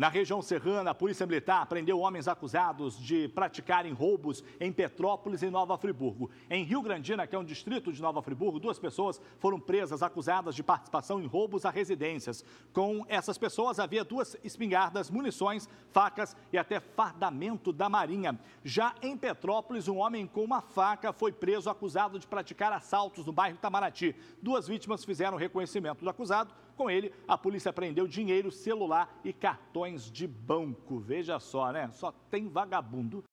Na região serrana, a Polícia Militar prendeu homens acusados de praticarem roubos em Petrópolis e Nova Friburgo. Em Rio Grandina, que é um distrito de Nova Friburgo, duas pessoas foram presas acusadas de participação em roubos a residências. Com essas pessoas havia duas espingardas, munições, facas e até fardamento da Marinha. Já em Petrópolis, um homem com uma faca foi preso acusado de praticar assaltos no bairro Itamaraty. Duas vítimas fizeram reconhecimento do acusado. Com ele, a polícia prendeu dinheiro, celular e cartões de banco. Veja só, né? Só tem vagabundo